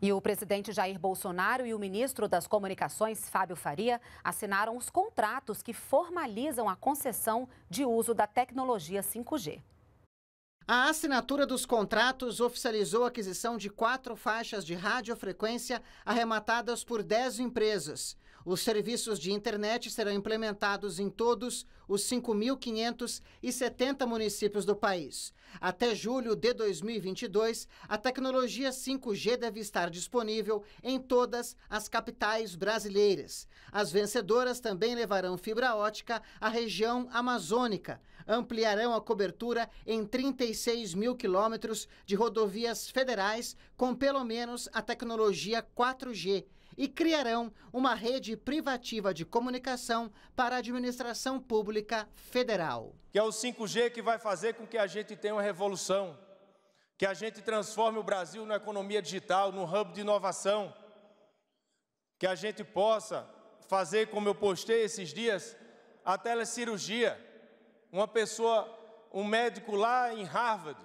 E o presidente Jair Bolsonaro e o ministro das Comunicações, Fábio Faria, assinaram os contratos que formalizam a concessão de uso da tecnologia 5G. A assinatura dos contratos oficializou a aquisição de quatro faixas de radiofrequência arrematadas por dez empresas. Os serviços de internet serão implementados em todos os 5.570 municípios do país. Até julho de 2022, a tecnologia 5G deve estar disponível em todas as capitais brasileiras. As vencedoras também levarão fibra ótica à região amazônica, ampliarão a cobertura em 36 mil quilômetros de rodovias federais com pelo menos a tecnologia 4G e criarão uma rede privativa de comunicação para a administração pública federal. Que é o 5G que vai fazer com que a gente tenha uma revolução, que a gente transforme o Brasil na economia digital, num hub de inovação, que a gente possa fazer, como eu postei esses dias, a telecirurgia. Uma pessoa, um médico lá em Harvard,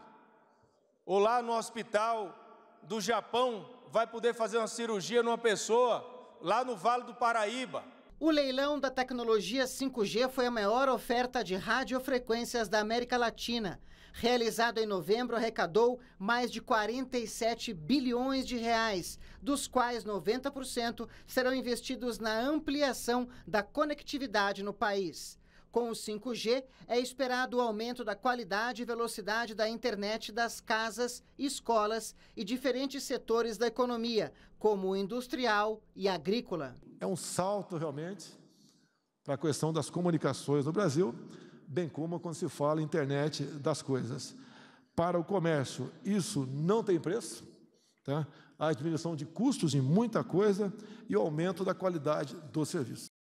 ou lá no hospital do Japão vai poder fazer uma cirurgia numa pessoa lá no Vale do Paraíba. O leilão da tecnologia 5G foi a maior oferta de radiofrequências da América Latina. Realizado em novembro, arrecadou mais de 47 bilhões de reais, dos quais 90% serão investidos na ampliação da conectividade no país. Com o 5G, é esperado o aumento da qualidade e velocidade da internet das casas, escolas e diferentes setores da economia, como o industrial e agrícola. É um salto realmente para a questão das comunicações no Brasil, bem como quando se fala internet das coisas. Para o comércio, isso não tem preço, tá? a diminuição de custos em muita coisa e o aumento da qualidade do serviço.